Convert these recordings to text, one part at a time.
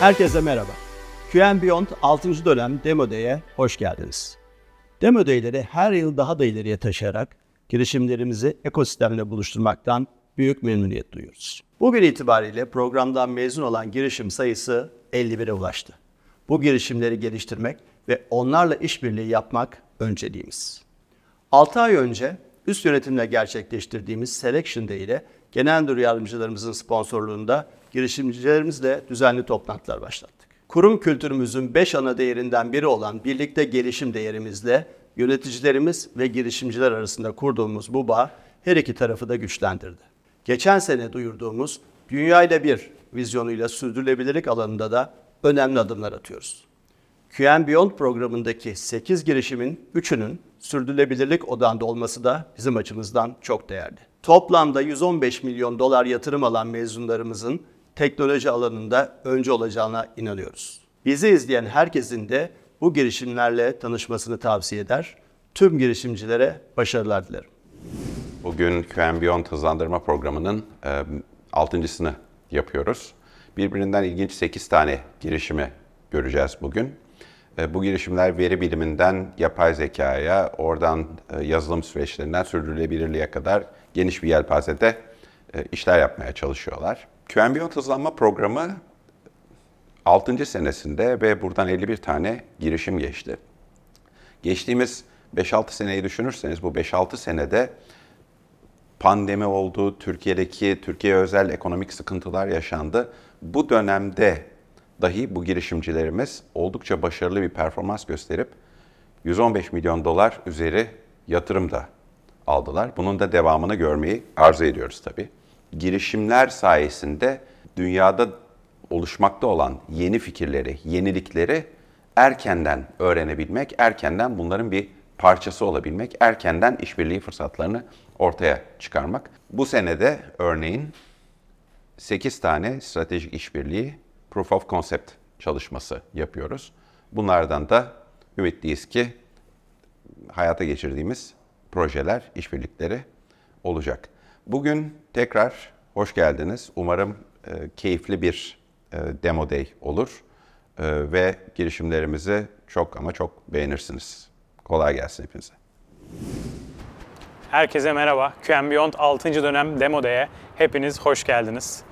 Herkese merhaba. QM Beyond 6. dönem Demo Day'e hoş geldiniz. Demo Day'leri her yıl daha da ileriye taşıyarak girişimlerimizi ekosistemle buluşturmaktan büyük memnuniyet duyuyoruz. Bugün itibariyle programdan mezun olan girişim sayısı 51'e ulaştı. Bu girişimleri geliştirmek ve onlarla işbirliği yapmak önceliğimiz. 6 ay önce üst yönetimle gerçekleştirdiğimiz Selection Day ile genel müdür yardımcılarımızın sponsorluğunda girişimcilerimizle düzenli toplantılar başlattık. Kurum kültürümüzün beş ana değerinden biri olan birlikte gelişim değerimizle yöneticilerimiz ve girişimciler arasında kurduğumuz bu bağ her iki tarafı da güçlendirdi. Geçen sene duyurduğumuz Dünya ile Bir vizyonuyla sürdürülebilirlik alanında da önemli adımlar atıyoruz. QM Beyond programındaki 8 girişimin 3'ünün sürdürülebilirlik odağında olması da bizim açımızdan çok değerli. Toplamda 115 milyon dolar yatırım alan mezunlarımızın teknoloji alanında önce olacağına inanıyoruz. Bizi izleyen herkesin de bu girişimlerle tanışmasını tavsiye eder. Tüm girişimcilere başarılar dilerim. Bugün QMBeyond hızlandırma programının e, 6.sını yapıyoruz. Birbirinden ilginç 8 tane girişimi göreceğiz bugün. E, bu girişimler veri biliminden yapay zekaya, oradan e, yazılım süreçlerinden sürdürülebilirliğe kadar geniş bir yelpazede e, işler yapmaya çalışıyorlar. QMB hızlanma programı 6. senesinde ve buradan 51 tane girişim geçti. Geçtiğimiz 5-6 seneyi düşünürseniz bu 5-6 senede pandemi oldu, Türkiye'deki Türkiye özel ekonomik sıkıntılar yaşandı. Bu dönemde dahi bu girişimcilerimiz oldukça başarılı bir performans gösterip 115 milyon dolar üzeri yatırım da aldılar. Bunun da devamını görmeyi arzu ediyoruz tabii girişimler sayesinde dünyada oluşmakta olan yeni fikirleri, yenilikleri erkenden öğrenebilmek, erkenden bunların bir parçası olabilmek, erkenden işbirliği fırsatlarını ortaya çıkarmak. Bu senede örneğin 8 tane stratejik işbirliği proof of concept çalışması yapıyoruz. Bunlardan da ümitliyiz ki hayata geçirdiğimiz projeler, işbirlikleri olacak. Bugün tekrar hoş geldiniz. Umarım e, keyifli bir e, demo day olur e, ve girişimlerimizi çok ama çok beğenirsiniz. Kolay gelsin hepinize. Herkese merhaba. QM Beyond 6. dönem demo day'e hepiniz hoş geldiniz.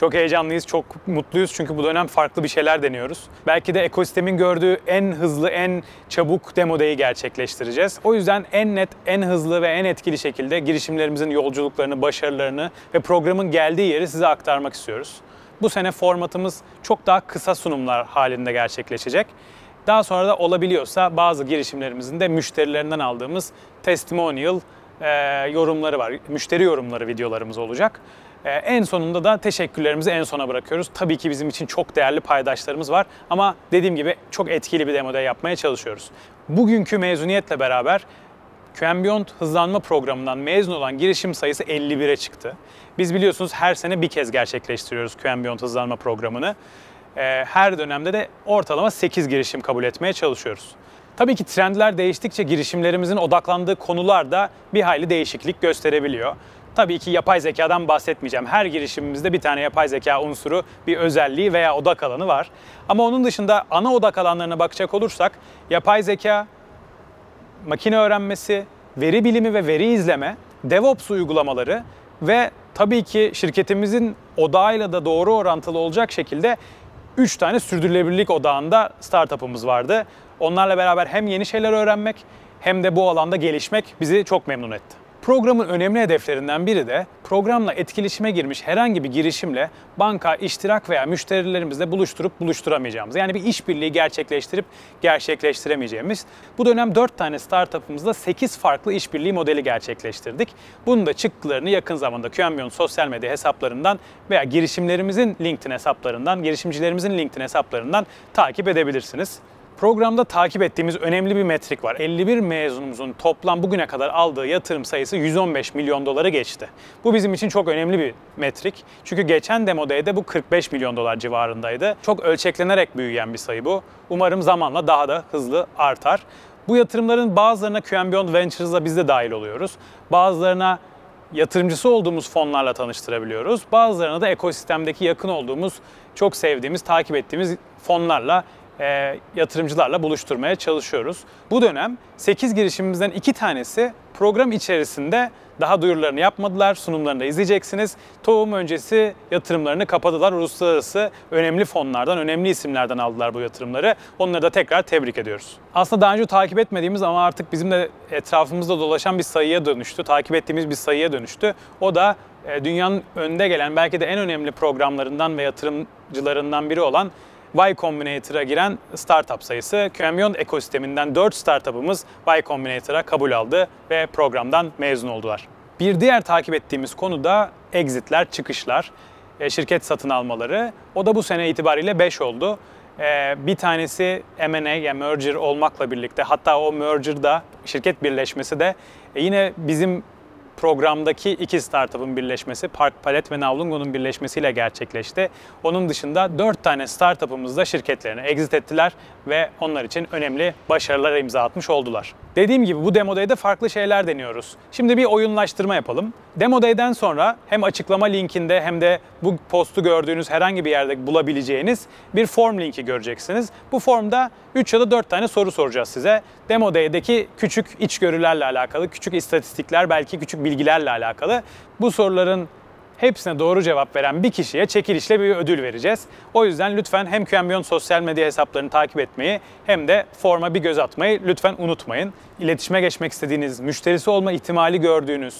Çok heyecanlıyız, çok mutluyuz çünkü bu dönem farklı bir şeyler deniyoruz. Belki de ekosistemin gördüğü en hızlı, en çabuk demo day'i gerçekleştireceğiz. O yüzden en net, en hızlı ve en etkili şekilde girişimlerimizin yolculuklarını, başarılarını ve programın geldiği yeri size aktarmak istiyoruz. Bu sene formatımız çok daha kısa sunumlar halinde gerçekleşecek. Daha sonra da olabiliyorsa bazı girişimlerimizin de müşterilerinden aldığımız testimonial e, yorumları var. Müşteri yorumları videolarımız olacak. Ee, en sonunda da teşekkürlerimizi en sona bırakıyoruz. Tabii ki bizim için çok değerli paydaşlarımız var ama dediğim gibi çok etkili bir demoda yapmaya çalışıyoruz. Bugünkü mezuniyetle beraber QMBeyond hızlanma programından mezun olan girişim sayısı 51'e çıktı. Biz biliyorsunuz her sene bir kez gerçekleştiriyoruz QMBeyond hızlanma programını. Ee, her dönemde de ortalama 8 girişim kabul etmeye çalışıyoruz. Tabii ki trendler değiştikçe girişimlerimizin odaklandığı konular da bir hayli değişiklik gösterebiliyor. Tabii ki yapay zekadan bahsetmeyeceğim. Her girişimimizde bir tane yapay zeka unsuru, bir özelliği veya odak alanı var. Ama onun dışında ana odak alanlarına bakacak olursak yapay zeka, makine öğrenmesi, veri bilimi ve veri izleme, DevOps uygulamaları ve tabii ki şirketimizin odağıyla da doğru orantılı olacak şekilde 3 tane sürdürülebilirlik odağında startup'ımız vardı. Onlarla beraber hem yeni şeyler öğrenmek hem de bu alanda gelişmek bizi çok memnun etti. Programın önemli hedeflerinden biri de programla etkileşime girmiş herhangi bir girişimle banka, iştirak veya müşterilerimizle buluşturup buluşturamayacağımız yani bir işbirliği gerçekleştirip gerçekleştiremeyeceğimiz. Bu dönem 4 tane startupımızda 8 farklı işbirliği modeli gerçekleştirdik. Bunun da çıktılarını yakın zamanda QMBO'nun sosyal medya hesaplarından veya girişimlerimizin LinkedIn hesaplarından, girişimcilerimizin LinkedIn hesaplarından takip edebilirsiniz. Programda takip ettiğimiz önemli bir metrik var. 51 mezunumuzun toplam bugüne kadar aldığı yatırım sayısı 115 milyon dolara geçti. Bu bizim için çok önemli bir metrik. Çünkü geçen demo demodayda bu 45 milyon dolar civarındaydı. Çok ölçeklenerek büyüyen bir sayı bu. Umarım zamanla daha da hızlı artar. Bu yatırımların bazılarına QM Ventures'la biz de dahil oluyoruz. Bazılarına yatırımcısı olduğumuz fonlarla tanıştırabiliyoruz. Bazılarına da ekosistemdeki yakın olduğumuz, çok sevdiğimiz, takip ettiğimiz fonlarla e, yatırımcılarla buluşturmaya çalışıyoruz. Bu dönem 8 girişimimizden 2 tanesi program içerisinde daha duyurularını yapmadılar, sunumlarını da izleyeceksiniz. Tohum öncesi yatırımlarını kapadılar. Uluslararası önemli fonlardan, önemli isimlerden aldılar bu yatırımları. Onları da tekrar tebrik ediyoruz. Aslında daha önce takip etmediğimiz ama artık bizim de etrafımızda dolaşan bir sayıya dönüştü. Takip ettiğimiz bir sayıya dönüştü. O da e, dünyanın önde gelen belki de en önemli programlarından ve yatırımcılarından biri olan Y Combinator'a giren startup sayısı. QMyon ekosisteminden 4 startup'ımız Y Combinator'a kabul aldı ve programdan mezun oldular. Bir diğer takip ettiğimiz konu da exitler, çıkışlar, e, şirket satın almaları. O da bu sene itibariyle 5 oldu. E, bir tanesi M&A yani merger olmakla birlikte hatta o merger'da şirket birleşmesi de e, yine bizim programdaki iki startup'ın birleşmesi, Park Palet ve Navlungo'nun birleşmesiyle gerçekleşti. Onun dışında 4 tane startup'ımız da şirketlerine exit ettiler ve onlar için önemli başarılar imza atmış oldular. Dediğim gibi bu Demo Day'de farklı şeyler deniyoruz. Şimdi bir oyunlaştırma yapalım. Demo Day'den sonra hem açıklama linkinde hem de bu postu gördüğünüz herhangi bir yerde bulabileceğiniz bir form linki göreceksiniz. Bu formda 3 ya da 4 tane soru soracağız size. Demo demoday'deki küçük içgörülerle alakalı, küçük istatistikler, belki küçük bilgilerle alakalı bu soruların hepsine doğru cevap veren bir kişiye çekilişle bir ödül vereceğiz. O yüzden lütfen hem QMB'nin sosyal medya hesaplarını takip etmeyi hem de forma bir göz atmayı lütfen unutmayın. İletişime geçmek istediğiniz, müşterisi olma ihtimali gördüğünüz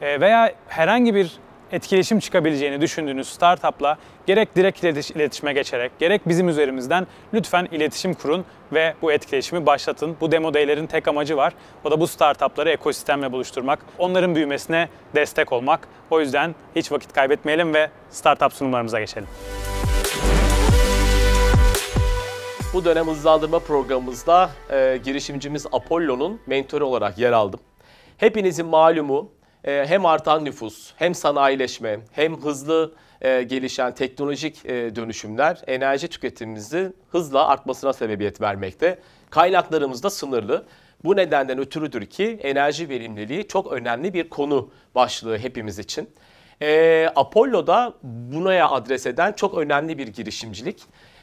e, veya herhangi bir etkileşim çıkabileceğini düşündüğünüz startupla gerek direkt iletişime geçerek gerek bizim üzerimizden lütfen iletişim kurun ve bu etkileşimi başlatın. Bu demo day'lerin tek amacı var. O da bu startupları ekosistemle buluşturmak, onların büyümesine destek olmak. O yüzden hiç vakit kaybetmeyelim ve startup sunumlarımıza geçelim. Bu dönem hızlandırma programımızda e, girişimcimiz Apollo'nun mentoru olarak yer aldım. Hepinizin malumu ee, hem artan nüfus, hem sanayileşme, hem hızlı e, gelişen teknolojik e, dönüşümler enerji tüketimimizin hızla artmasına sebebiyet vermekte. Kaynaklarımız da sınırlı. Bu nedenden ötürüdür ki enerji verimliliği çok önemli bir konu başlığı hepimiz için. E, Apollo'da buna adres eden çok önemli bir girişimcilik.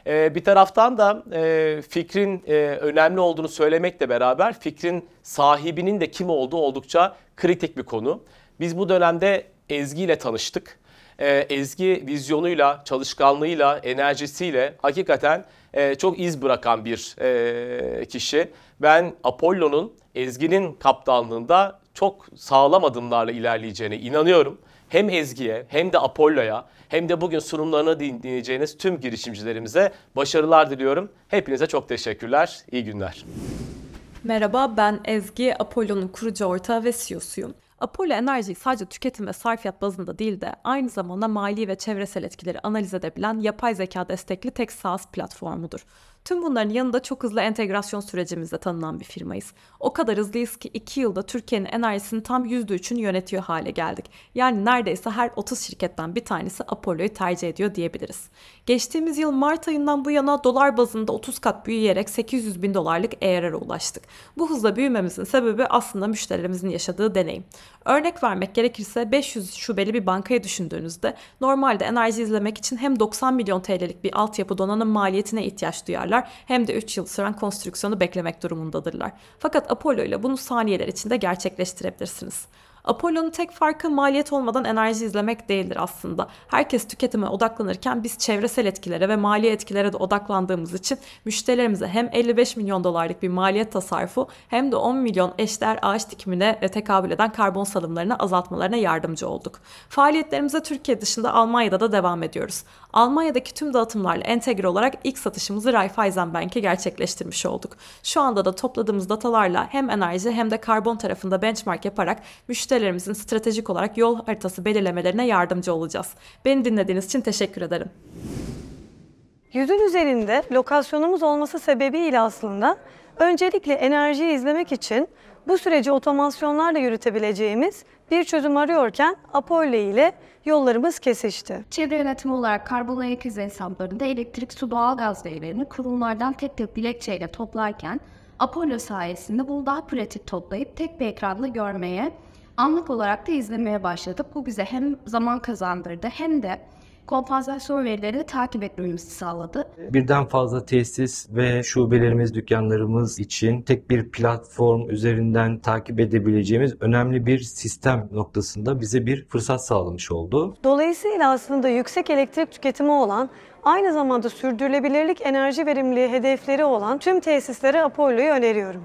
E, bir taraftan da e, fikrin e, önemli olduğunu söylemekle beraber fikrin sahibinin de kim olduğu oldukça kritik bir konu. Biz bu dönemde Ezgi ile tanıştık. E, Ezgi vizyonuyla, çalışkanlığıyla, enerjisiyle hakikaten e, çok iz bırakan bir e, kişi. Ben Apollo'nun Ezgi'nin kaptanlığında çok sağlam adımlarla ilerleyeceğine inanıyorum hem Ezgi'ye hem de Apollo'ya hem de bugün sunumlarını dinleyeceğiniz tüm girişimcilerimize başarılar diliyorum. Hepinize çok teşekkürler. İyi günler. Merhaba ben Ezgi, Apollo'nun kurucu ortağı ve CEO'suyum. Apollo Enerji'yi sadece tüketim ve sarfiyat bazında değil de aynı zamanda mali ve çevresel etkileri analiz edebilen yapay zeka destekli tek SaaS platformudur. Tüm bunların yanında çok hızlı entegrasyon sürecimizde tanınan bir firmayız. O kadar hızlıyız ki 2 yılda Türkiye'nin enerjisini tam %3'ünü yönetiyor hale geldik. Yani neredeyse her 30 şirketten bir tanesi Apollo'yu tercih ediyor diyebiliriz. Geçtiğimiz yıl Mart ayından bu yana dolar bazında 30 kat büyüyerek 800 bin dolarlık ARR'a ulaştık. Bu hızla büyümemizin sebebi aslında müşterilerimizin yaşadığı deneyim. Örnek vermek gerekirse 500 şubeli bir bankaya düşündüğünüzde normalde enerji izlemek için hem 90 milyon TL'lik bir altyapı donanım maliyetine ihtiyaç duyarlar isterler hem de 3 yıl süren konstrüksiyonu beklemek durumundadırlar. Fakat Apollo ile bunu saniyeler içinde gerçekleştirebilirsiniz. Apollo'nun tek farkı maliyet olmadan enerji izlemek değildir aslında. Herkes tüketime odaklanırken biz çevresel etkilere ve mali etkilere de odaklandığımız için müşterilerimize hem 55 milyon dolarlık bir maliyet tasarrufu hem de 10 milyon eşdeğer ağaç dikimine tekabül eden karbon salımlarını azaltmalarına yardımcı olduk. Faaliyetlerimize Türkiye dışında Almanya'da da devam ediyoruz. Almanya'daki tüm dağıtımlarla entegre olarak ilk satışımızı Banke gerçekleştirmiş olduk. Şu anda da topladığımız datalarla hem enerji hem de karbon tarafında benchmark yaparak müşteri müşterilerimizin stratejik olarak yol haritası belirlemelerine yardımcı olacağız. Beni dinlediğiniz için teşekkür ederim. Yüzün üzerinde lokasyonumuz olması sebebiyle aslında öncelikle enerjiyi izlemek için bu süreci otomasyonlarla yürütebileceğimiz bir çözüm arıyorken Apolle ile yollarımız kesişti. Çevre yönetimi olarak karbon ayak izi hesaplarında elektrik, su, doğal gaz değerlerini kurumlardan tek tek dilekçeyle toplarken Apollo sayesinde bunu daha pratik toplayıp tek bir ekranda görmeye anlık olarak da izlemeye başladık. Bu bize hem zaman kazandırdı hem de kompensasyon verilerini takip etmemizi sağladı. Birden fazla tesis ve şubelerimiz, dükkanlarımız için tek bir platform üzerinden takip edebileceğimiz önemli bir sistem noktasında bize bir fırsat sağlamış oldu. Dolayısıyla aslında yüksek elektrik tüketimi olan aynı zamanda sürdürülebilirlik enerji verimliliği hedefleri olan tüm tesislere Apollo'yu öneriyorum.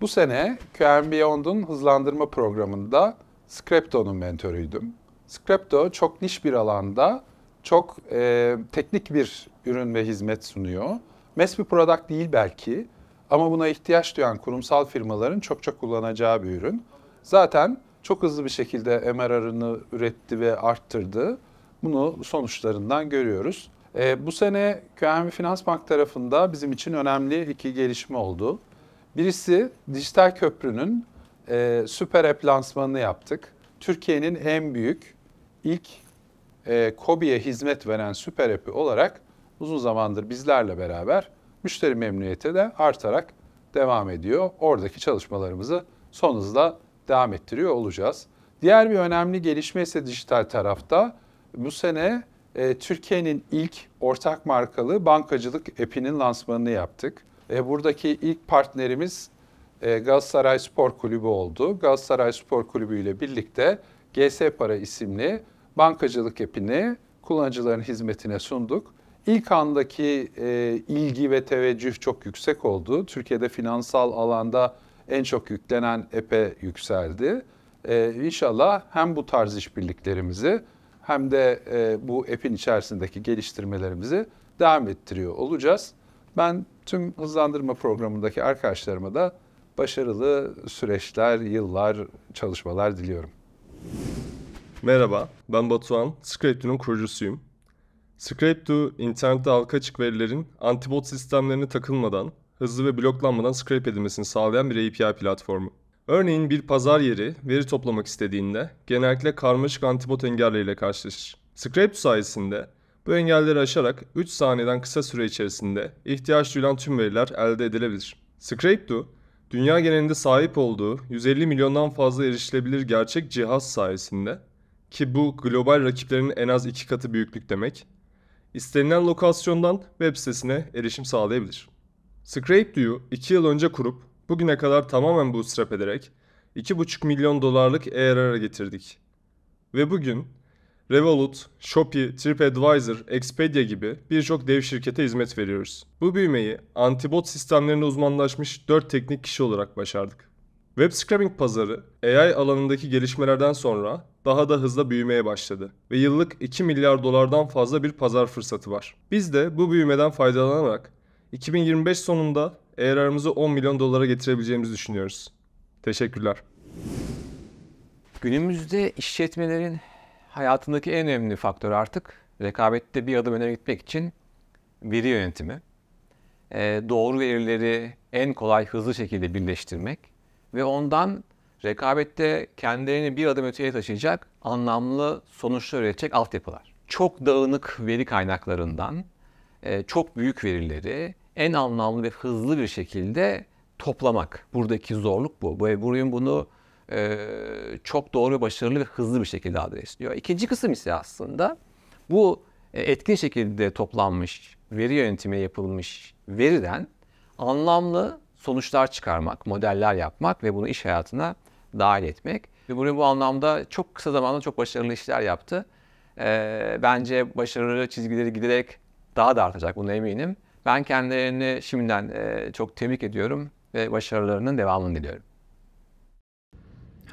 Bu sene QM Beyond'un hızlandırma programında Scrypton'un mentörüydüm. Scripto çok niş bir alanda çok e, teknik bir ürün ve hizmet sunuyor. Mes bir product değil belki ama buna ihtiyaç duyan kurumsal firmaların çok çok kullanacağı bir ürün. Zaten çok hızlı bir şekilde MRR'ını üretti ve arttırdı. Bunu sonuçlarından görüyoruz. E, bu sene QM Finans Bank tarafında bizim için önemli iki gelişme oldu. Birisi dijital köprünün e, süper app lansmanını yaptık. Türkiye'nin en büyük ilk e, COBİ'ye hizmet veren süper app'i olarak uzun zamandır bizlerle beraber müşteri memnuniyeti de artarak devam ediyor. Oradaki çalışmalarımızı son hızla devam ettiriyor olacağız. Diğer bir önemli gelişme ise dijital tarafta. Bu sene e, Türkiye'nin ilk ortak markalı bankacılık app'inin lansmanını yaptık. E, buradaki ilk partnerimiz e, Galatasaray Spor Kulübü oldu. Galatasaray Spor Kulübü ile birlikte GS Para isimli bankacılık app'ini kullanıcıların hizmetine sunduk. İlk andaki e, ilgi ve teveccüh çok yüksek oldu. Türkiye'de finansal alanda en çok yüklenen epe yükseldi. E, inşallah hem bu tarz işbirliklerimizi hem de e, bu app'in içerisindeki geliştirmelerimizi devam ettiriyor olacağız. Ben tüm hızlandırma programındaki arkadaşlarıma da başarılı süreçler, yıllar, çalışmalar diliyorum. Merhaba, ben Batuhan, scrape kurucusuyum. scrape internette halka açık verilerin antibot sistemlerine takılmadan, hızlı ve bloklanmadan scrape edilmesini sağlayan bir API platformu. Örneğin bir pazar yeri veri toplamak istediğinde genellikle karmaşık antibot engelleriyle karşılaşır. Scrape sayesinde bu engelleri aşarak 3 saniyeden kısa süre içerisinde ihtiyaç duyulan tüm veriler elde edilebilir. Scrape-Do, dünya genelinde sahip olduğu 150 milyondan fazla erişilebilir gerçek cihaz sayesinde ki bu global rakiplerinin en az iki katı büyüklük demek, istenilen lokasyondan web sitesine erişim sağlayabilir. Scrape-Do'yu 2 yıl önce kurup bugüne kadar tamamen bootstrap ederek 2,5 milyon dolarlık ARR'a getirdik. Ve bugün Revolut, Shopee, TripAdvisor, Expedia gibi birçok dev şirkete hizmet veriyoruz. Bu büyümeyi antibot sistemlerine uzmanlaşmış 4 teknik kişi olarak başardık. Web scrapping pazarı AI alanındaki gelişmelerden sonra daha da hızla büyümeye başladı ve yıllık 2 milyar dolardan fazla bir pazar fırsatı var. Biz de bu büyümeden faydalanarak 2025 sonunda ARR'ımızı 10 milyon dolara getirebileceğimizi düşünüyoruz. Teşekkürler. Günümüzde işletmelerin hayatındaki en önemli faktör artık rekabette bir adım öne gitmek için veri yönetimi. E, doğru verileri en kolay, hızlı şekilde birleştirmek ve ondan rekabette kendilerini bir adım öteye taşıyacak anlamlı sonuçlar üretecek altyapılar. Çok dağınık veri kaynaklarından e, çok büyük verileri en anlamlı ve hızlı bir şekilde toplamak. Buradaki zorluk bu. Bu Burayın bunu e, çok doğru, başarılı ve hızlı bir şekilde adresliyor. İkinci kısım ise aslında bu etkin şekilde toplanmış, veri yönetimi yapılmış veriden anlamlı sonuçlar çıkarmak, modeller yapmak ve bunu iş hayatına dahil etmek. Ve bunu bu anlamda çok kısa zamanda çok başarılı işler yaptı. Ee, bence başarılı çizgileri giderek daha da artacak buna eminim. Ben kendilerini şimdiden e, çok tebrik ediyorum ve başarılarının devamını diliyorum.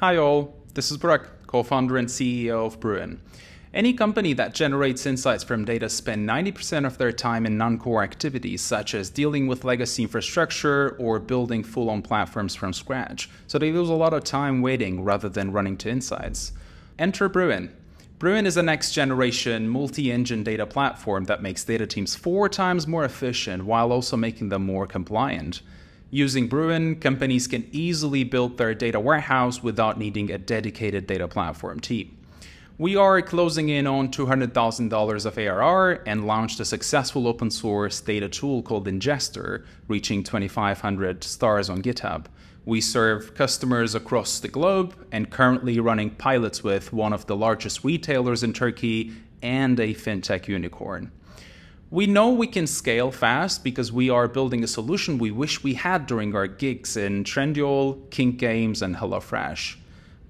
Hi all, this is Brock, co-founder and CEO of Bruin. Any company that generates insights from data spend 90% of their time in non-core activities such as dealing with legacy infrastructure or building full-on platforms from scratch. So they lose a lot of time waiting rather than running to insights. Enter Bruin, Bruin is a next generation multi engine data platform that makes data teams four times more efficient while also making them more compliant. Using Bruin, companies can easily build their data warehouse without needing a dedicated data platform team. We are closing in on $200,000 of ARR and launched a successful open source data tool called Ingester, reaching 2,500 stars on GitHub. We serve customers across the globe and currently running pilots with one of the largest retailers in Turkey and a fintech unicorn. We know we can scale fast because we are building a solution we wish we had during our gigs in Trendyol, King Games, and HelloFresh.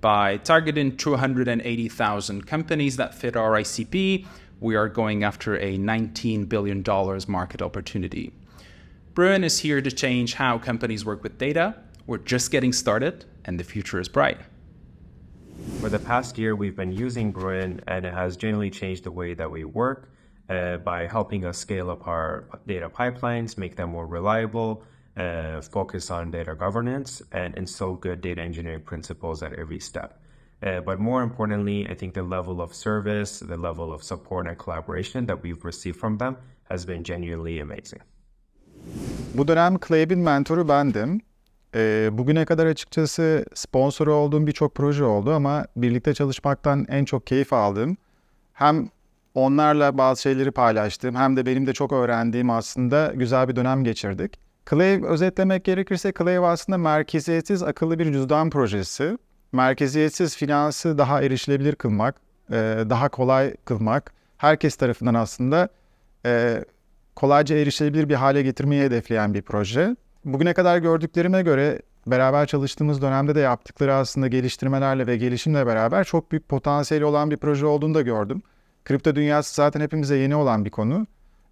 By targeting 280,000 companies that fit our ICP, we are going after a $19 billion market opportunity. Bruin is here to change how companies work with data. We're just getting started, and the future is bright. For the past year, we've been using Bruin, and it has generally changed the way that we work uh, by helping us scale up our data pipelines, make them more reliable, uh, focus on data governance, and instill good data engineering principles at every step. Uh, but more importantly, I think the level of service, the level of support and collaboration that we've received from them has been genuinely amazing. Bu dönem Kleb'in mentoru bendim. E, bugüne kadar açıkçası sponsoru olduğum birçok proje oldu ama birlikte çalışmaktan en çok keyif aldım. hem Onlarla bazı şeyleri paylaştım hem de benim de çok öğrendiğim aslında güzel bir dönem geçirdik. Clave özetlemek gerekirse Clave aslında merkeziyetsiz akıllı bir cüzdan projesi. Merkeziyetsiz finansı daha erişilebilir kılmak, e, daha kolay kılmak, herkes tarafından aslında e, kolayca erişilebilir bir hale getirmeyi hedefleyen bir proje. Bugüne kadar gördüklerime göre beraber çalıştığımız dönemde de yaptıkları aslında geliştirmelerle ve gelişimle beraber çok büyük potansiyeli olan bir proje olduğunu da gördüm. Kripto dünyası zaten hepimize yeni olan bir konu.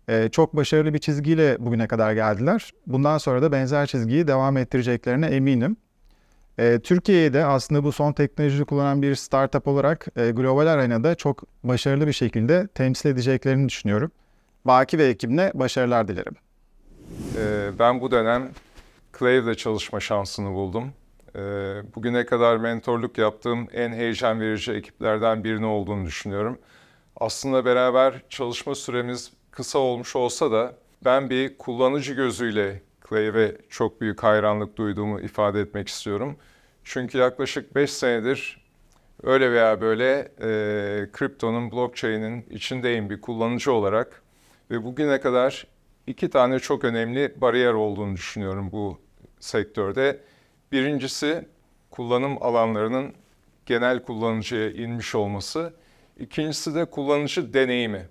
Ee, çok başarılı bir çizgiyle bugüne kadar geldiler. Bundan sonra da benzer çizgiyi devam ettireceklerine eminim. Ee, Türkiye'yi de aslında bu son teknolojiyi kullanan bir startup olarak e, global arenada çok başarılı bir şekilde temsil edeceklerini düşünüyorum. Baki ve ekibine başarılar dilerim. Ee, ben bu dönem Clave'de çalışma şansını buldum. Ee, bugüne kadar mentorluk yaptığım en heyecan verici ekiplerden birini olduğunu düşünüyorum. Aslında beraber çalışma süremiz kısa olmuş olsa da ben bir kullanıcı gözüyle Clave'e çok büyük hayranlık duyduğumu ifade etmek istiyorum. Çünkü yaklaşık 5 senedir öyle veya böyle e, kriptonun, blockchain'in içindeyim bir kullanıcı olarak. Ve bugüne kadar iki tane çok önemli bariyer olduğunu düşünüyorum bu sektörde. Birincisi kullanım alanlarının genel kullanıcıya inmiş olması. İkincisi de kullanıcı deneyimi.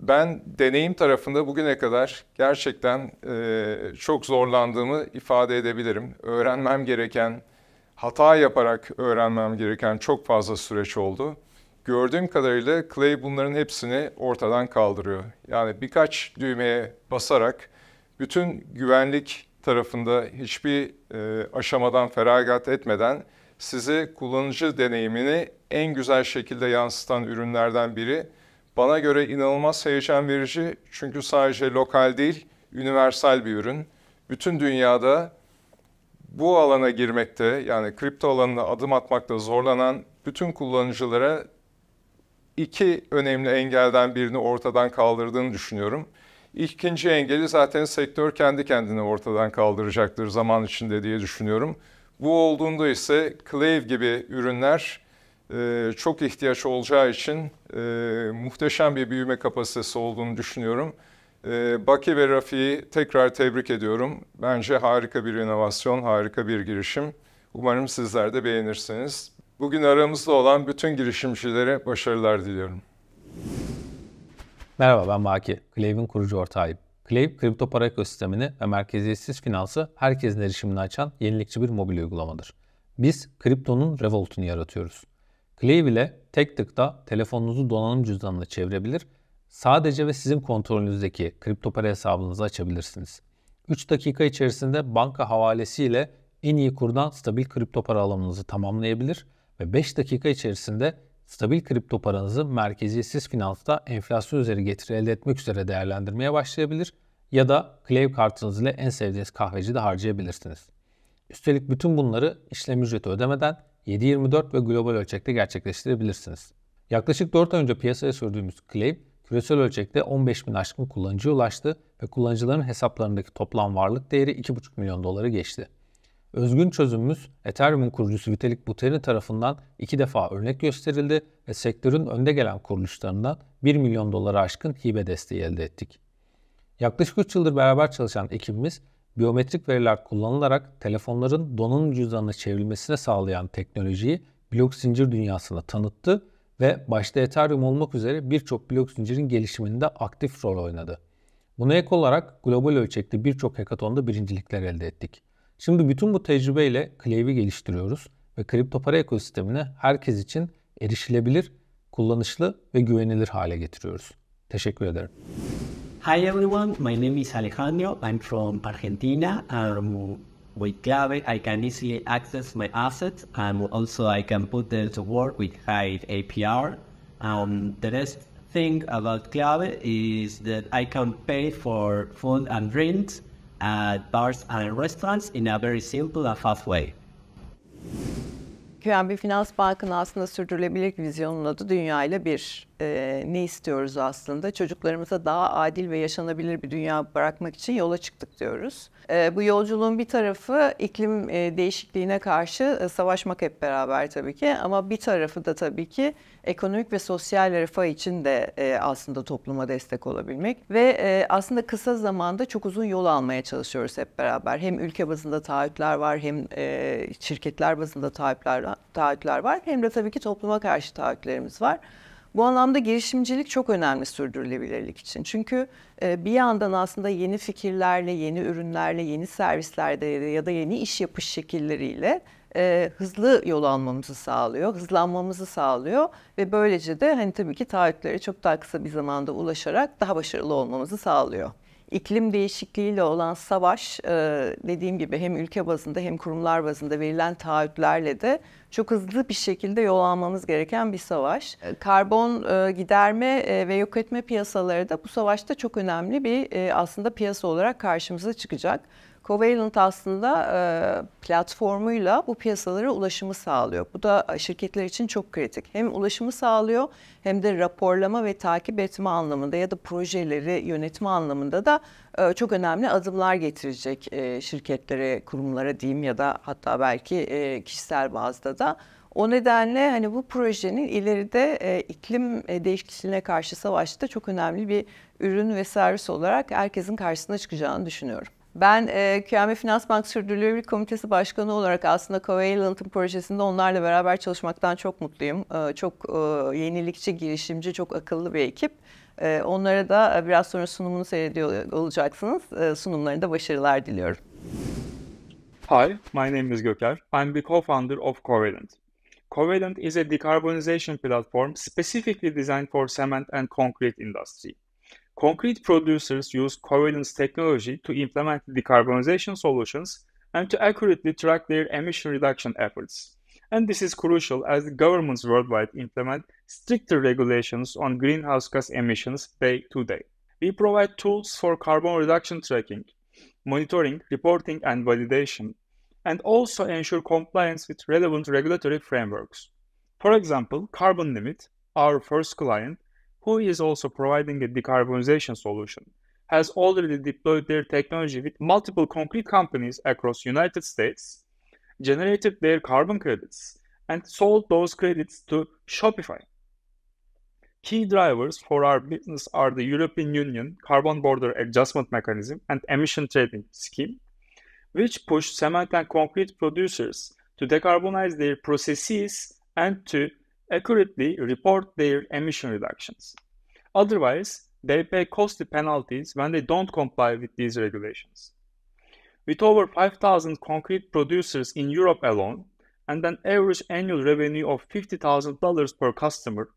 Ben deneyim tarafında bugüne kadar gerçekten e, çok zorlandığımı ifade edebilirim. Öğrenmem gereken, hata yaparak öğrenmem gereken çok fazla süreç oldu. Gördüğüm kadarıyla Clay bunların hepsini ortadan kaldırıyor. Yani birkaç düğmeye basarak bütün güvenlik tarafında hiçbir e, aşamadan feragat etmeden sizi kullanıcı deneyimini en güzel şekilde yansıtan ürünlerden biri. Bana göre inanılmaz heyecan verici çünkü sadece lokal değil, universal bir ürün. Bütün dünyada bu alana girmekte yani kripto alanına adım atmakta zorlanan bütün kullanıcılara iki önemli engelden birini ortadan kaldırdığını düşünüyorum. İkinci engeli zaten sektör kendi kendine ortadan kaldıracaktır zaman içinde diye düşünüyorum. Bu olduğunda ise Clave gibi ürünler e, çok ihtiyaç olacağı için e, muhteşem bir büyüme kapasitesi olduğunu düşünüyorum. E, Baki ve Rafi'yi tekrar tebrik ediyorum. Bence harika bir inovasyon, harika bir girişim. Umarım sizler de beğenirsiniz. Bugün aramızda olan bütün girişimcilere başarılar diliyorum. Merhaba ben Baki, Clave'in kurucu ortağıyım. Clave, kripto para ekosistemini ve merkeziyetsiz finansı herkesin erişimini açan yenilikçi bir mobil uygulamadır. Biz kriptonun Revolt'unu yaratıyoruz. Clave ile tek tıkta telefonunuzu donanım cüzdanına çevirebilir, sadece ve sizin kontrolünüzdeki kripto para hesabınızı açabilirsiniz. 3 dakika içerisinde banka havalesiyle en iyi kurdan stabil kripto para alımınızı tamamlayabilir ve 5 dakika içerisinde stabil kripto paranızı merkeziyetsiz finansta enflasyon üzeri getiri elde etmek üzere değerlendirmeye başlayabilir ya da Clave kartınız ile en sevdiğiniz kahvecide harcayabilirsiniz. Üstelik bütün bunları işlem ücreti ödemeden 7.24 ve global ölçekte gerçekleştirebilirsiniz. Yaklaşık 4 ay önce piyasaya sürdüğümüz Clave, küresel ölçekte 15 bin aşkın kullanıcıya ulaştı ve kullanıcıların hesaplarındaki toplam varlık değeri 2,5 milyon doları geçti. Özgün çözümümüz Ethereum'un kurucusu Vitalik Buterin tarafından iki defa örnek gösterildi ve sektörün önde gelen kuruluşlarından 1 milyon dolara aşkın hibe desteği elde ettik. Yaklaşık 3 yıldır beraber çalışan ekibimiz biyometrik veriler kullanılarak telefonların donanım cüzdanına çevrilmesine sağlayan teknolojiyi blok zincir dünyasına tanıttı ve başta Ethereum olmak üzere birçok blok zincirin gelişiminde aktif rol oynadı. Buna ek olarak global ölçekte birçok hekatonda birincilikler elde ettik. Şimdi bütün bu tecrübeyle Clave'i geliştiriyoruz ve kripto para ekosistemini herkes için erişilebilir, kullanışlı ve güvenilir hale getiriyoruz. Teşekkür ederim. Hi everyone, my name is Alejandro. I'm from Argentina. Um, with Clave, I can easily access my assets and also I can put them to work with high APR. Um, the best thing about Clave is that I can pay for food and drinks at bars and restaurants in a very simple and fast way. QNB Finans Bank'ın aslında sürdürülebilir vizyonun adı Dünya ile Bir e, ne istiyoruz aslında? Çocuklarımıza daha adil ve yaşanabilir bir dünya bırakmak için yola çıktık diyoruz. E, bu yolculuğun bir tarafı iklim e, değişikliğine karşı e, savaşmak hep beraber tabii ki ama bir tarafı da tabii ki ekonomik ve sosyal refah için de e, aslında topluma destek olabilmek ve e, aslında kısa zamanda çok uzun yol almaya çalışıyoruz hep beraber. Hem ülke bazında taahhütler var hem e, şirketler bazında taahhütler, taahhütler var hem de tabii ki topluma karşı taahhütlerimiz var. Bu anlamda girişimcilik çok önemli sürdürülebilirlik için. Çünkü e, bir yandan aslında yeni fikirlerle, yeni ürünlerle, yeni servislerde ya da yeni iş yapış şekilleriyle e, hızlı yol almamızı sağlıyor, hızlanmamızı sağlıyor ve böylece de hani tabii ki taahhütlere çok daha kısa bir zamanda ulaşarak daha başarılı olmamızı sağlıyor. İklim değişikliğiyle olan savaş e, dediğim gibi hem ülke bazında hem kurumlar bazında verilen taahhütlerle de çok hızlı bir şekilde yol almanız gereken bir savaş. E, karbon e, giderme ve yok etme piyasaları da bu savaşta çok önemli bir aslında piyasa olarak karşımıza çıkacak. Covalent aslında e, platformuyla bu piyasalara ulaşımı sağlıyor. Bu da şirketler için çok kritik. Hem ulaşımı sağlıyor hem de raporlama ve takip etme anlamında ya da projeleri yönetme anlamında da e, çok önemli adımlar getirecek e, şirketlere, kurumlara diyeyim ya da hatta belki e, kişisel bazda da. O nedenle hani bu projenin ileride e, iklim e, değişikliğine karşı savaşta çok önemli bir ürün ve servis olarak herkesin karşısına çıkacağını düşünüyorum. Ben e, QM Finans Bank Sürdürülebilirlik Komitesi Başkanı olarak aslında Covalent'ın projesinde onlarla beraber çalışmaktan çok mutluyum. E, çok e, yenilikçi, girişimci, çok akıllı bir ekip. E, onlara da e, biraz sonra sunumunu seyrediyor olacaksınız. E, sunumlarında başarılar diliyorum. Hi, my name is Göker. I'm the co-founder of Covalent. Covalent is a decarbonization platform specifically designed for cement and concrete industry. Concrete producers use Covalence technology to implement decarbonization solutions and to accurately track their emission reduction efforts. And this is crucial as governments worldwide implement stricter regulations on greenhouse gas emissions day to day. We provide tools for carbon reduction tracking, monitoring, reporting, and validation, and also ensure compliance with relevant regulatory frameworks. For example, Carbon Limit, our first client, who is also providing a decarbonization solution, has already deployed their technology with multiple concrete companies across United States, generated their carbon credits, and sold those credits to Shopify. Key drivers for our business are the European Union Carbon Border Adjustment Mechanism and Emission Trading Scheme, which push cement and concrete producers to decarbonize their processes and to accurately report their emission reductions. Otherwise, they pay costly penalties when they don't comply with these regulations. With over 5,000 concrete producers in Europe alone, and an average annual revenue of $50,000 per customer,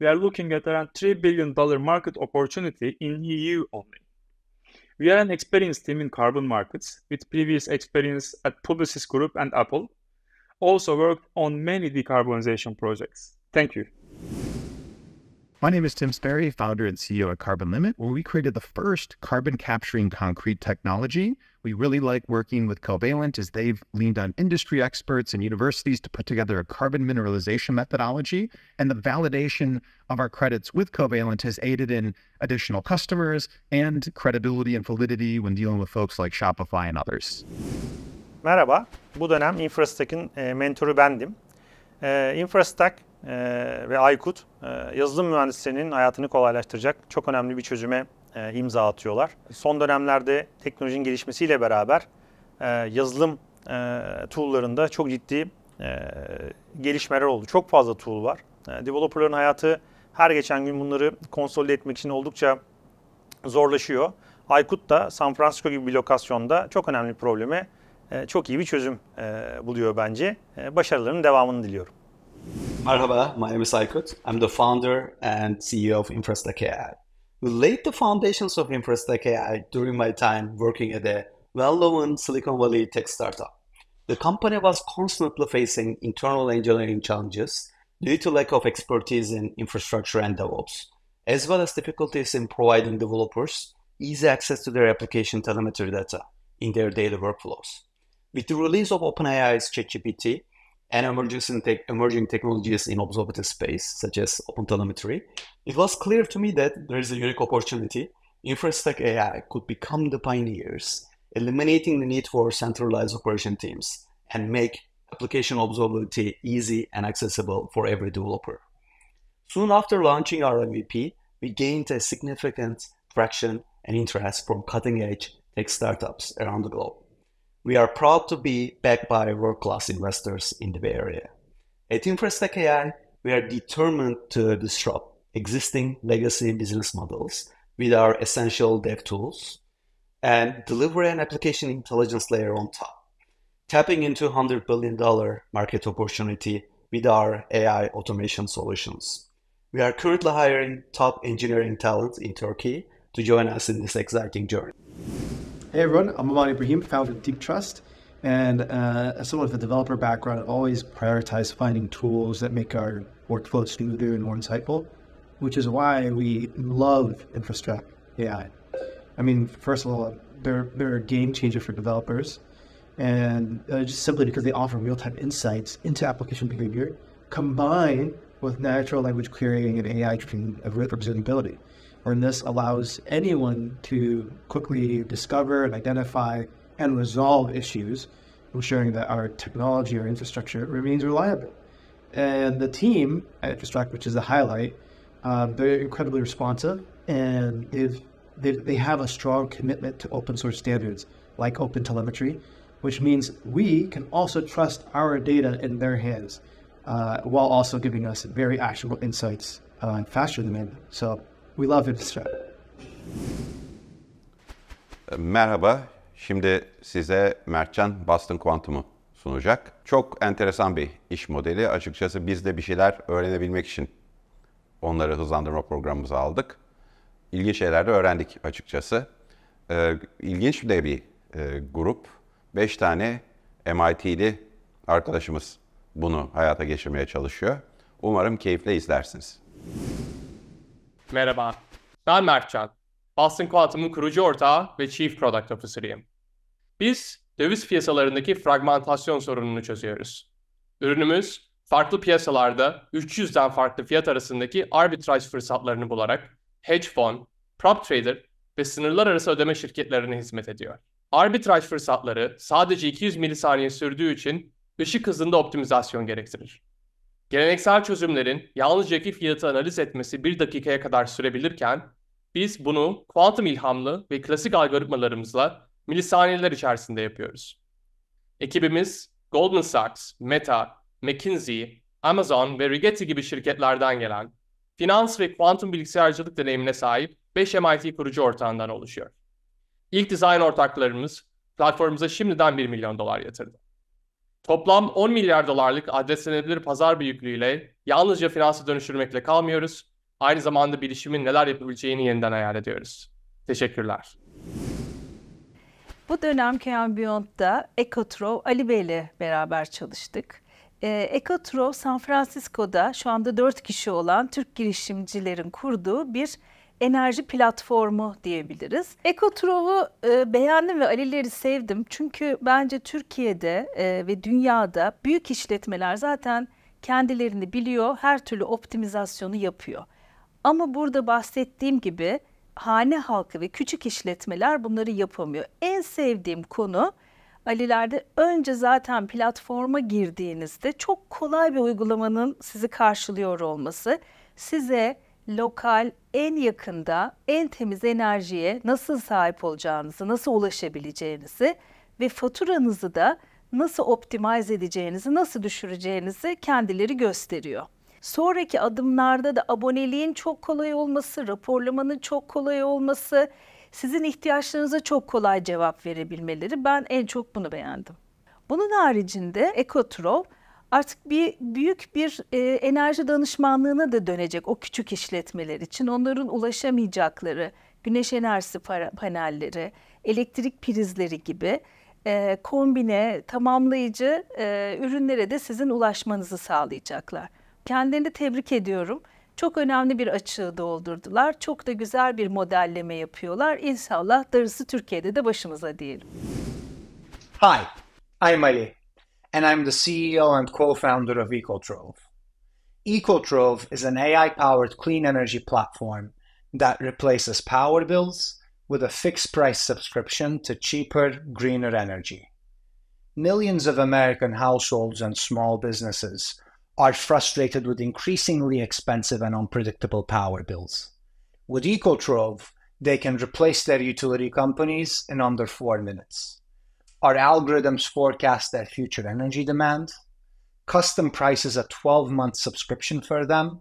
we are looking at around $3 billion market opportunity in EU only. We are an experienced team in carbon markets with previous experience at Publicis Group and Apple, also worked on many decarbonization projects. Thank you. My name is Tim Sperry, founder and CEO at Carbon Limit, where we created the first carbon capturing concrete technology. We really like working with Covalent as they've leaned on industry experts and universities to put together a carbon mineralization methodology. And the validation of our credits with Covalent has aided in additional customers and credibility and validity when dealing with folks like Shopify and others. Merhaba, bu dönem InfraStack'in e, mentoru bendim. E, InfraStack e, ve Aykut e, yazılım mühendislerinin hayatını kolaylaştıracak çok önemli bir çözüme e, imza atıyorlar. Son dönemlerde teknolojinin gelişmesiyle beraber e, yazılım e, tool'larında çok ciddi e, gelişmeler oldu. Çok fazla tool var. E, developerların hayatı her geçen gün bunları konsolide etmek için oldukça zorlaşıyor. Aykut da San Francisco gibi bir lokasyonda çok önemli bir problemi ee, çok iyi bir çözüm e, buluyor bence. E, başarılarının devamını diliyorum. Merhaba, my name is Aykut. I'm the founder and CEO of Infrastack AI. We laid the foundations of Infrastack AI during my time working at a well-known Silicon Valley tech startup. The company was constantly facing internal engineering challenges due to lack of expertise in infrastructure and DevOps, as well as difficulties in providing developers easy access to their application telemetry data in their daily workflows. With the release of OpenAI's ChatGPT and emerging, te- emerging technologies in observability space, such as OpenTelemetry, it was clear to me that there is a unique opportunity. Infrastructure AI could become the pioneers, eliminating the need for centralized operation teams and make application observability easy and accessible for every developer. Soon after launching our MVP, we gained a significant traction and interest from cutting edge tech startups around the globe. We are proud to be backed by world-class investors in the Bay Area. At InfraStack AI, we are determined to disrupt existing legacy business models with our essential dev tools and deliver an application intelligence layer on top, tapping into $100 billion market opportunity with our AI automation solutions. We are currently hiring top engineering talent in Turkey to join us in this exciting journey. Hey everyone, I'm Amani Ibrahim, founder of Deep Trust, and uh, sort of a developer background, I've always prioritized finding tools that make our workflow smoother and more insightful, which is why we love infrastructure AI. I mean, first of all, they're, they're a game changer for developers, and uh, just simply because they offer real-time insights into application behavior, combined with natural language querying and AI training of representability. And this allows anyone to quickly discover and identify and resolve issues, ensuring that our technology or infrastructure remains reliable. And the team at Infrastruct, which is the highlight, um, they're incredibly responsive and they've, they, have a strong commitment to open source standards like open telemetry, which means we can also trust our data in their hands uh, while also giving us very actionable insights uh, faster than ever. So We love Israel. Merhaba. Şimdi size Mertcan Boston Quantum'u sunacak. Çok enteresan bir iş modeli. Açıkçası biz de bir şeyler öğrenebilmek için onları hızlandırma programımıza aldık. İlginç şeyler de öğrendik açıkçası. Ee, ilginç de bir e, grup. Beş tane MIT'li arkadaşımız bunu hayata geçirmeye çalışıyor. Umarım keyifle izlersiniz. Merhaba, ben Mertcan. Boston Quantum'un kurucu ortağı ve Chief Product Officer'ıyım. Biz döviz piyasalarındaki fragmentasyon sorununu çözüyoruz. Ürünümüz farklı piyasalarda 300'den farklı fiyat arasındaki arbitraj fırsatlarını bularak hedge fon, prop trader ve sınırlar arası ödeme şirketlerine hizmet ediyor. Arbitraj fırsatları sadece 200 milisaniye sürdüğü için ışık hızında optimizasyon gerektirir. Geleneksel çözümlerin yalnızca bir fiyatı analiz etmesi bir dakikaya kadar sürebilirken, biz bunu kuantum ilhamlı ve klasik algoritmalarımızla milisaniyeler içerisinde yapıyoruz. Ekibimiz Goldman Sachs, Meta, McKinsey, Amazon ve Rigetti gibi şirketlerden gelen finans ve kuantum bilgisayarcılık deneyimine sahip 5 MIT kurucu ortağından oluşuyor. İlk dizayn ortaklarımız platformumuza şimdiden 1 milyon dolar yatırdı. Toplam 10 milyar dolarlık adreslenebilir pazar büyüklüğüyle yalnızca finansı dönüştürmekle kalmıyoruz. Aynı zamanda bilişimin neler yapabileceğini yeniden hayal ediyoruz. Teşekkürler. Bu dönem Keambiyon'da Ekotrov Ali Bey ile beraber çalıştık. E, ee, Ekotrov San Francisco'da şu anda dört kişi olan Türk girişimcilerin kurduğu bir enerji platformu diyebiliriz. Ekotrov'u e, beğendim ve Ali'leri sevdim. Çünkü bence Türkiye'de e, ve dünyada büyük işletmeler zaten kendilerini biliyor, her türlü optimizasyonu yapıyor. Ama burada bahsettiğim gibi hane halkı ve küçük işletmeler bunları yapamıyor. En sevdiğim konu Ali'lerde önce zaten platforma girdiğinizde çok kolay bir uygulamanın sizi karşılıyor olması. Size lokal, en yakında, en temiz enerjiye nasıl sahip olacağınızı, nasıl ulaşabileceğinizi ve faturanızı da nasıl optimize edeceğinizi, nasıl düşüreceğinizi kendileri gösteriyor. Sonraki adımlarda da aboneliğin çok kolay olması, raporlamanın çok kolay olması, sizin ihtiyaçlarınıza çok kolay cevap verebilmeleri ben en çok bunu beğendim. Bunun haricinde EcoTrov artık bir büyük bir e, enerji danışmanlığına da dönecek o küçük işletmeler için. Onların ulaşamayacakları güneş enerjisi panelleri, elektrik prizleri gibi e, kombine, tamamlayıcı e, ürünlere de sizin ulaşmanızı sağlayacaklar. Kendilerini tebrik ediyorum. Çok önemli bir açığı doldurdular. Çok da güzel bir modelleme yapıyorlar. İnşallah darısı Türkiye'de de başımıza diyelim. Hi, I'm Ali. and I'm the CEO and co-founder of EcoTrove. EcoTrove is an AI-powered clean energy platform that replaces power bills with a fixed price subscription to cheaper, greener energy. Millions of American households and small businesses are frustrated with increasingly expensive and unpredictable power bills. With EcoTrove, they can replace their utility companies in under four minutes. Our algorithms forecast their future energy demand, custom prices a 12 month subscription for them,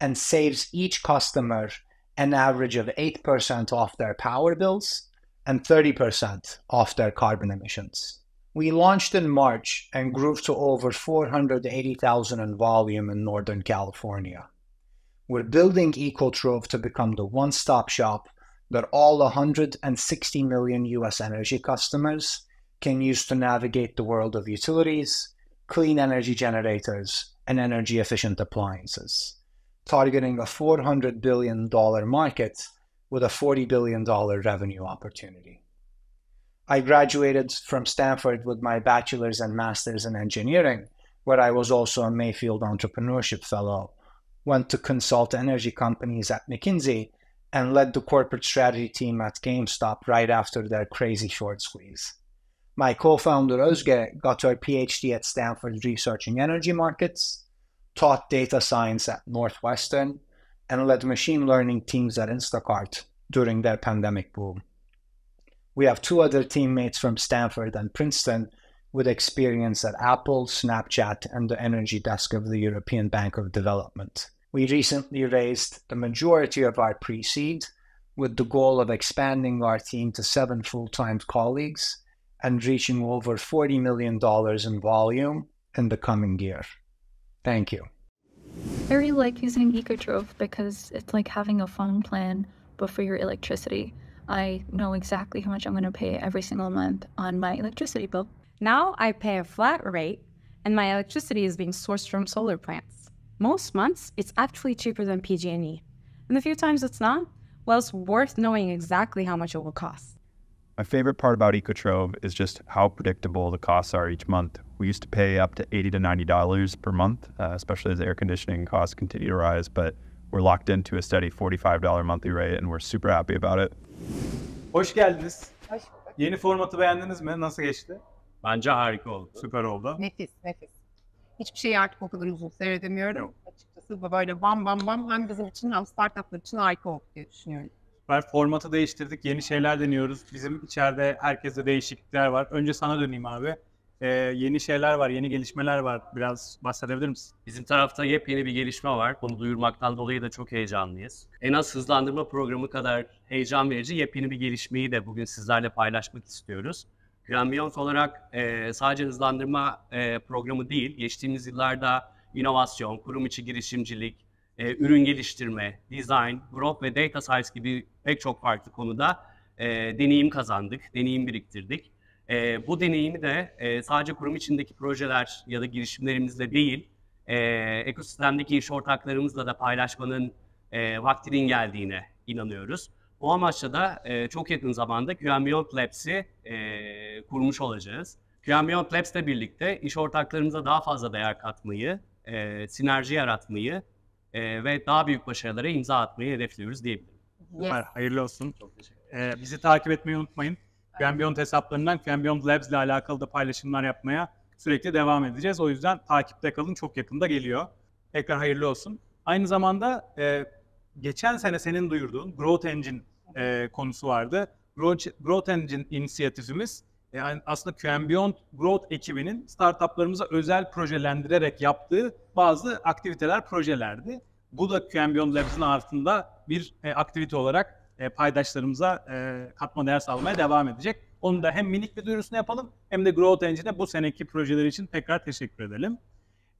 and saves each customer an average of 8% off their power bills and 30% off their carbon emissions. We launched in March and grew to over 480,000 in volume in Northern California. We're building EcoTrove to become the one stop shop that all 160 million US energy customers can use to navigate the world of utilities, clean energy generators, and energy efficient appliances, targeting a $400 billion market with a $40 billion revenue opportunity. I graduated from Stanford with my bachelor's and master's in engineering, where I was also a Mayfield Entrepreneurship Fellow, went to consult energy companies at McKinsey, and led the corporate strategy team at GameStop right after their crazy short squeeze. My co-founder Özge got her PhD at Stanford researching energy markets, taught data science at Northwestern, and led machine learning teams at Instacart during their pandemic boom. We have two other teammates from Stanford and Princeton with experience at Apple, Snapchat, and the energy desk of the European Bank of Development. We recently raised the majority of our pre seed with the goal of expanding our team to seven full time colleagues and reaching over $40 million in volume in the coming year. Thank you. I really like using Ecotrove because it's like having a phone plan, but for your electricity. I know exactly how much I'm going to pay every single month on my electricity bill. Now I pay a flat rate, and my electricity is being sourced from solar plants. Most months, it's actually cheaper than PG&E, and the few times it's not, well, it's worth knowing exactly how much it will cost. My favorite part about EcoTrove is just how predictable the costs are each month. We used to pay up to $80 to $90 per month, uh, especially as air conditioning costs continue to rise, but we're locked into a steady $45 monthly rate and we're super happy about it. Hoş geldiniz. Hoş bulduk. Yeni formatı beğendiniz mi? Nasıl geçti? Bence harika oldu. Süper oldu. Nefis, nefis. Hiçbir şey artık o kadar uzun seyredemiyorum. Açıkçası böyle bam bam bam hem bizim için hem startuplar için harika oldu diye düşünüyorum. var. Formatı değiştirdik. Yeni şeyler deniyoruz. Bizim içeride herkese değişiklikler var. Önce sana döneyim abi. Ee, yeni şeyler var, yeni gelişmeler var. Biraz bahsedebilir misin? Bizim tarafta yepyeni bir gelişme var. Bunu duyurmaktan dolayı da çok heyecanlıyız. En az hızlandırma programı kadar heyecan verici yepyeni bir gelişmeyi de bugün sizlerle paylaşmak istiyoruz. Grambiyons olarak e, sadece hızlandırma e, programı değil, geçtiğimiz yıllarda inovasyon, kurum içi girişimcilik, e, ürün geliştirme, design, growth ve data science gibi pek çok farklı konuda e, deneyim kazandık, deneyim biriktirdik. E, bu deneyimi de e, sadece kurum içindeki projeler ya da girişimlerimizle değil, e, ekosistemdeki iş ortaklarımızla da paylaşmanın e, vaktinin geldiğine inanıyoruz. Bu amaçla da e, çok yakın zamanda QM Beyond Labs'i e, kurmuş olacağız. QM Beyond Labs'le birlikte iş ortaklarımıza daha fazla değer katmayı, e, sinerji yaratmayı e, ve daha büyük başarılara imza atmayı hedefliyoruz diyebilirim. Süper, hayırlı olsun. Çok teşekkür Ee, bizi takip etmeyi unutmayın. Fembeyond hesaplarından Fembeyond Labs ile alakalı da paylaşımlar yapmaya sürekli devam edeceğiz. O yüzden takipte kalın, çok yakında geliyor. Tekrar hayırlı olsun. Aynı zamanda e, geçen sene senin duyurduğun Growth Engine e, konusu vardı. Growth, Growth Engine inisiyatifimiz yani aslında QM Growth ekibinin startuplarımıza özel projelendirerek yaptığı bazı aktiviteler, projelerdi. Bu da QM Beyond Labs'ın altında bir e, aktivite olarak e, paydaşlarımıza e, katma değer sağlamaya devam edecek. Onu da hem minik bir duyurusunu yapalım hem de Growth Engine'e bu seneki projeler için tekrar teşekkür edelim.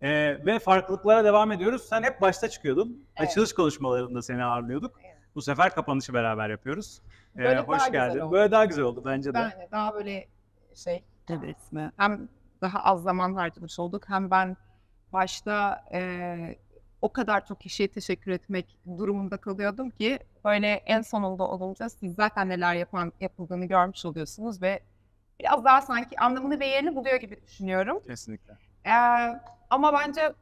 E, ve farklılıklara devam ediyoruz. Sen hep başta çıkıyordun. Evet. Açılış konuşmalarında seni ağırlıyorduk. Evet. Bu sefer kapanışı beraber yapıyoruz. E, böyle ee, hoş geldin. Böyle daha güzel oldu bence de. Ben de daha böyle şey evet. ismi. Ee, hem daha az zaman harcamış olduk hem ben başta e, o kadar çok kişiye teşekkür etmek durumunda kalıyordum ki böyle en sonunda olunca siz zaten neler yapan yapıldığını görmüş oluyorsunuz ve biraz daha sanki anlamını ve yerini buluyor gibi düşünüyorum. Kesinlikle. Ee, ama bence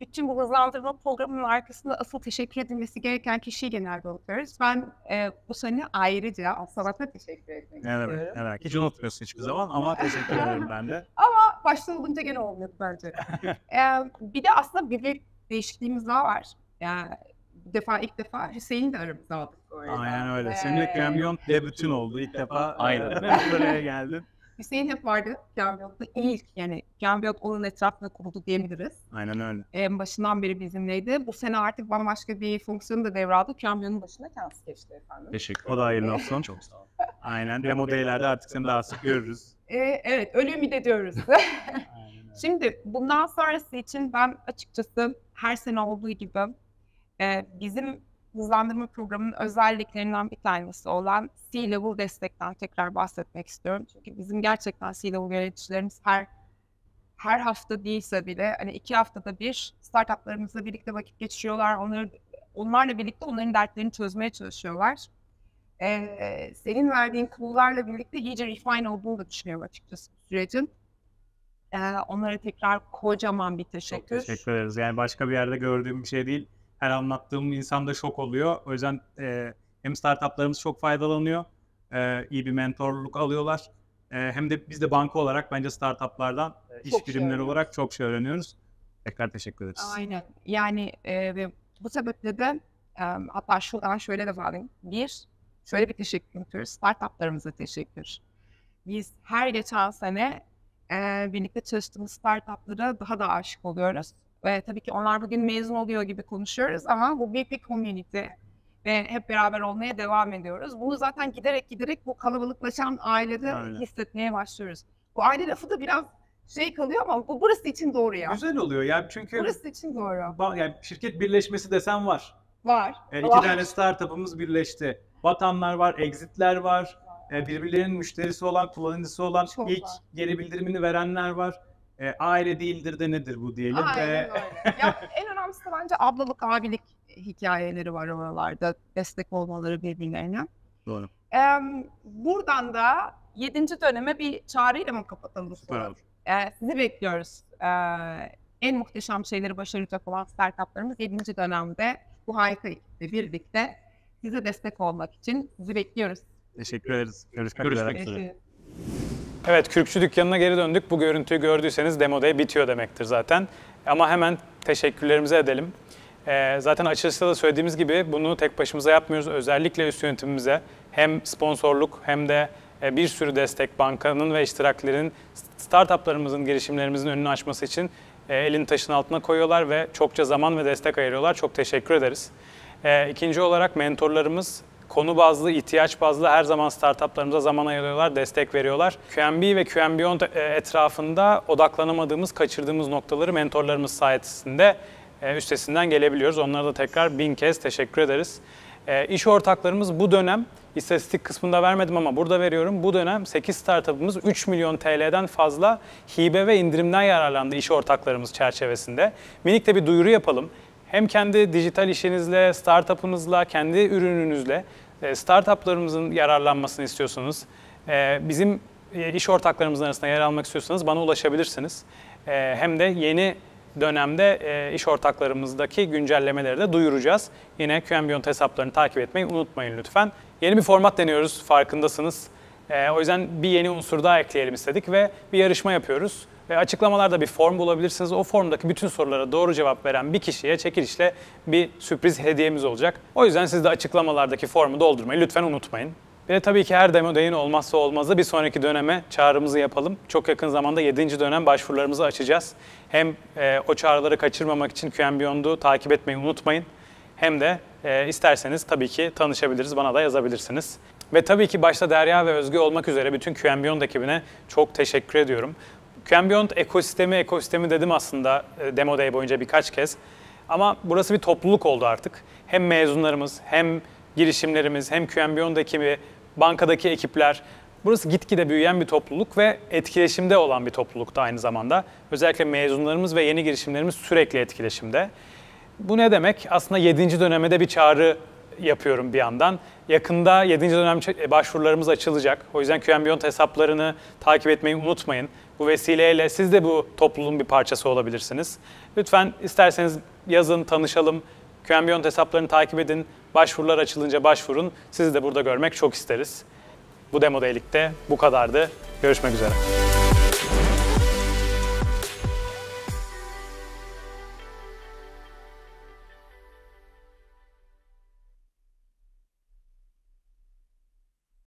bütün bu hızlandırma programının arkasında asıl teşekkür edilmesi gereken kişiyi genelde unutuyoruz. Ben e, bu sene ayrıca sanata teşekkür etmek evet, istiyorum. Evet, evet. Hiç unutmuyorsun hiçbir zaman ama teşekkür ederim ben de. Ama başta olunca gene olmuyor bence. e, bir de aslında bir değişikliğimiz daha var. Yani bir defa ilk defa Hüseyin de aramızda aldık. Aynen öyle. Ee... de kremyon debütün oldu. ilk defa e, Aynen. buraya geldin. Hüseyin hep vardı Cambiyot'ta. ilk yani Cambiyot onun etrafında kuruldu diyebiliriz. Aynen öyle. En başından beri bizimleydi. Bu sene artık başka bir fonksiyonu da devraldı. Cambiyot'un başına kendisi geçti efendim. Teşekkür ederim. O da hayırlı olsun. Çok sağ olun. Aynen. Remodelerde artık seni daha sık görürüz. Ee, evet. Öyle ümit ediyoruz. Şimdi bundan sonrası için ben açıkçası her sene olduğu gibi e, bizim hızlandırma programının özelliklerinden bir tanesi olan C-Level destekten tekrar bahsetmek istiyorum. Çünkü bizim gerçekten C-Level yöneticilerimiz her her hafta değilse bile hani iki haftada bir startuplarımızla birlikte vakit geçiriyorlar. Onları, onlarla birlikte onların dertlerini çözmeye çalışıyorlar. Ee, senin verdiğin kurullarla birlikte iyice refine olduğunu da düşünüyorum açıkçası sürecin. Ee, onlara tekrar kocaman bir teşekkür. Çok teşekkür ederiz. Yani başka bir yerde gördüğüm bir şey değil her anlattığım insan da şok oluyor. O yüzden e, hem startuplarımız çok faydalanıyor, e, iyi bir mentorluk alıyorlar. E, hem de biz de banka olarak bence startuplardan çok iş şey birimleri şey olarak çok şey öğreniyoruz. Tekrar teşekkür ederiz. Aynen. Yani e, bu sebeple de e, hatta şuradan şöyle de bağlayayım. Bir, şöyle bir teşekkür ediyoruz. Startuplarımıza teşekkür. Biz her geçen sene e, birlikte çalıştığımız startuplara daha da aşık oluyoruz. E, tabii ki onlar bugün mezun oluyor gibi konuşuyoruz ama bu büyük bir community ve hep beraber olmaya devam ediyoruz. Bunu zaten giderek giderek bu kalabalıklaşan ailede Öyle. hissetmeye başlıyoruz. Bu aile lafı da biraz şey kalıyor ama bu burası için doğru ya. Güzel oluyor ya çünkü burası için doğru. Yani şirket birleşmesi desem var. Var. E, iki var. tane startup'ımız birleşti. Batanlar var, exit'ler var. E, birbirlerinin müşterisi olan, kullanıcısı olan Çok ilk var. geri bildirimini verenler var. E, aile değildir de nedir bu diyelim. Aynen ve... öyle. ya, en önemlisi de bence ablalık, abilik hikayeleri var oralarda. Destek olmaları birbirlerine. Doğru. E, buradan da yedinci döneme bir çağrıyla mı kapatalım? Süper olur. E, sizi bekliyoruz. E, en muhteşem şeyleri başaracak olan startuplarımız yedinci dönemde bu harika ekiple birlikte size destek olmak için sizi bekliyoruz. Teşekkür ederiz. Görüşmek, Görüşmek üzere. üzere. Evet, Kürkçü dükkanına geri döndük. Bu görüntüyü gördüyseniz demo day bitiyor demektir zaten. Ama hemen teşekkürlerimizi edelim. Ee, zaten açılışta da söylediğimiz gibi bunu tek başımıza yapmıyoruz. Özellikle üst yönetimimize hem sponsorluk hem de e, bir sürü destek bankanın ve iştiraklerin startuplarımızın, girişimlerimizin önünü açması için e, elin taşın altına koyuyorlar ve çokça zaman ve destek ayırıyorlar. Çok teşekkür ederiz. Ee, ikinci olarak mentorlarımız konu bazlı, ihtiyaç bazlı her zaman startuplarımıza zaman ayırıyorlar, destek veriyorlar. QMB ve QMBeyond e, etrafında odaklanamadığımız, kaçırdığımız noktaları mentorlarımız sayesinde e, üstesinden gelebiliyoruz. Onlara da tekrar bin kez teşekkür ederiz. E, iş ortaklarımız bu dönem, istatistik kısmında vermedim ama burada veriyorum. Bu dönem 8 startup'ımız 3 milyon TL'den fazla hibe ve indirimden yararlandı iş ortaklarımız çerçevesinde. Minik de bir duyuru yapalım hem kendi dijital işinizle, startup'ınızla, kendi ürününüzle e, startup'larımızın yararlanmasını istiyorsunuz, e, bizim iş ortaklarımızın arasında yer almak istiyorsanız bana ulaşabilirsiniz. E, hem de yeni dönemde iş ortaklarımızdaki güncellemeleri de duyuracağız. Yine QMBionet hesaplarını takip etmeyi unutmayın lütfen. Yeni bir format deniyoruz farkındasınız. O yüzden bir yeni unsur daha ekleyelim istedik ve bir yarışma yapıyoruz. Ve açıklamalarda bir form bulabilirsiniz. O formdaki bütün sorulara doğru cevap veren bir kişiye çekilişle bir sürpriz hediyemiz olacak. O yüzden siz de açıklamalardaki formu doldurmayı lütfen unutmayın. Ve tabii ki her demo deyin olmazsa olmazı bir sonraki döneme çağrımızı yapalım. Çok yakın zamanda 7. dönem başvurularımızı açacağız. Hem e, o çağrıları kaçırmamak için QMBeyond'u takip etmeyi unutmayın. Hem de e, isterseniz tabii ki tanışabiliriz, bana da yazabilirsiniz. Ve tabii ki başta Derya ve Özge olmak üzere bütün QMBeyond ekibine çok teşekkür ediyorum. QMBeyond ekosistemi, ekosistemi dedim aslında e, Demo Day boyunca birkaç kez. Ama burası bir topluluk oldu artık. Hem mezunlarımız, hem girişimlerimiz, hem QMBeyond ekibi, bankadaki ekipler. Burası gitgide büyüyen bir topluluk ve etkileşimde olan bir topluluk da aynı zamanda. Özellikle mezunlarımız ve yeni girişimlerimiz sürekli etkileşimde. Bu ne demek? Aslında 7. döneme de bir çağrı yapıyorum bir yandan. Yakında 7. dönem e, başvurularımız açılacak. O yüzden QMBeyond hesaplarını takip etmeyi unutmayın. Bu vesileyle siz de bu topluluğun bir parçası olabilirsiniz. Lütfen isterseniz yazın, tanışalım. QMBeyond hesaplarını takip edin. Başvurular açılınca başvurun. Sizi de burada görmek çok isteriz. Bu demo delikte bu kadardı. Görüşmek üzere.